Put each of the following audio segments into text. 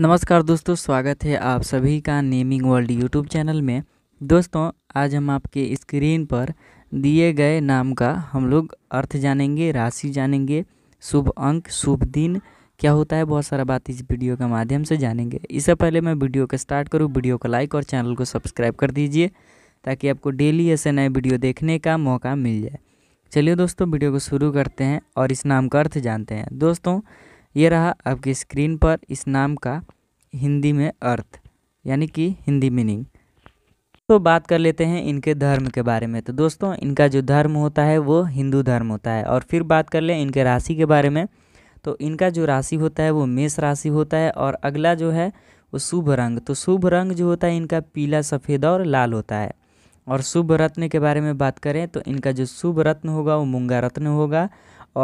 नमस्कार दोस्तों स्वागत है आप सभी का नेमिंग वर्ल्ड यूट्यूब चैनल में दोस्तों आज हम आपके स्क्रीन पर दिए गए नाम का हम लोग अर्थ जानेंगे राशि जानेंगे शुभ अंक शुभ दिन क्या होता है बहुत सारा बात इस वीडियो के माध्यम से जानेंगे इससे पहले मैं वीडियो का स्टार्ट करूँ वीडियो को लाइक और चैनल को सब्सक्राइब कर दीजिए ताकि आपको डेली ऐसे नए वीडियो देखने का मौका मिल जाए चलिए दोस्तों वीडियो को शुरू करते हैं और इस नाम का अर्थ जानते हैं दोस्तों ये रहा आपकी स्क्रीन पर इस नाम का हिंदी में अर्थ यानी कि हिंदी मीनिंग तो बात कर लेते हैं इनके धर्म के बारे में तो दोस्तों इनका जो धर्म होता है वो हिंदू धर्म होता है और फिर बात कर लें इनके राशि के बारे में तो इनका जो राशि होता है वो मेष राशि होता है और अगला जो है वो शुभ रंग तो शुभ रंग जो होता है इनका पीला सफ़ेद और लाल होता है और शुभ रत्न के बारे में बात करें तो इनका जो शुभ रत्न होगा वो मुंगा रत्न होगा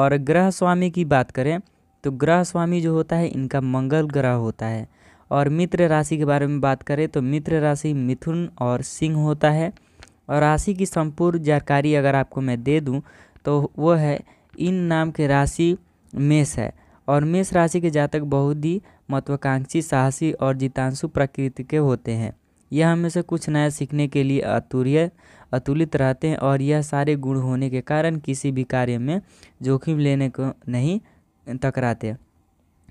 और ग्रह स्वामी की बात करें तो ग्रह स्वामी जो होता है इनका मंगल ग्रह होता है और मित्र राशि के बारे में बात करें तो मित्र राशि मिथुन और सिंह होता है और राशि की संपूर्ण जानकारी अगर आपको मैं दे दूं तो वो है इन नाम के राशि मेष है और मेष राशि के जातक बहुत ही महत्वाकांक्षी साहसी और जितांशु प्रकृति के होते हैं यह हमेशा कुछ नया सीखने के लिए अतुल्य अतुलित रहते हैं और यह सारे गुण होने के कारण किसी भी कार्य में जोखिम लेने को नहीं टकराते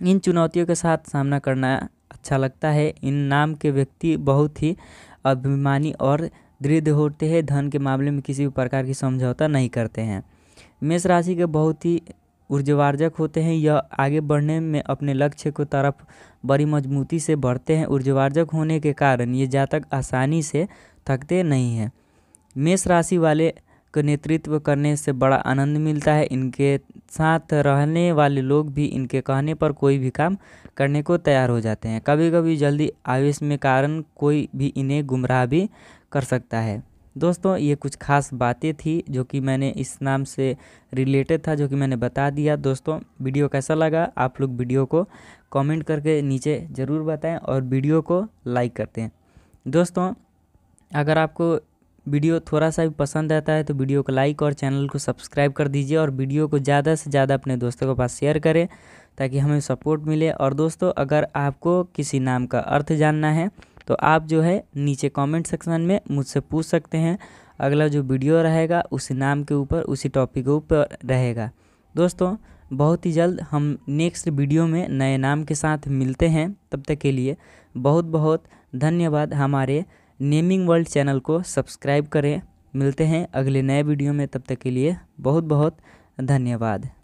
इन चुनौतियों के साथ सामना करना अच्छा लगता है इन नाम के व्यक्ति बहुत ही अभिमानी और दृढ़ होते हैं धन के मामले में किसी भी प्रकार की समझौता नहीं करते हैं मेष राशि के बहुत ही ऊर्जावार्जक होते हैं यह आगे बढ़ने में अपने लक्ष्य को तरफ बड़ी मजबूती से बढ़ते हैं ऊर्जावार्जक होने के कारण ये जातक आसानी से थकते नहीं हैं मेष राशि वाले का नेतृत्व करने से बड़ा आनंद मिलता है इनके साथ रहने वाले लोग भी इनके कहने पर कोई भी काम करने को तैयार हो जाते हैं कभी कभी जल्दी आवेश में कारण कोई भी इन्हें गुमराह भी कर सकता है दोस्तों ये कुछ खास बातें थी जो कि मैंने इस नाम से रिलेटेड था जो कि मैंने बता दिया दोस्तों वीडियो कैसा लगा आप लोग वीडियो को कमेंट करके नीचे ज़रूर बताएं और वीडियो को लाइक करते हैं दोस्तों अगर आपको वीडियो थोड़ा सा भी पसंद आता है तो वीडियो को लाइक और चैनल को सब्सक्राइब कर दीजिए और वीडियो को ज़्यादा से ज़्यादा अपने दोस्तों के पास शेयर करें ताकि हमें सपोर्ट मिले और दोस्तों अगर आपको किसी नाम का अर्थ जानना है तो आप जो है नीचे कमेंट सेक्शन में मुझसे पूछ सकते हैं अगला जो वीडियो रहेगा उसी नाम के ऊपर उसी टॉपिक के ऊपर रहेगा दोस्तों बहुत ही जल्द हम नेक्स्ट वीडियो में नए नाम के साथ मिलते हैं तब तक के लिए बहुत बहुत धन्यवाद हमारे नेमिंग वर्ल्ड चैनल को सब्सक्राइब करें मिलते हैं अगले नए वीडियो में तब तक के लिए बहुत बहुत धन्यवाद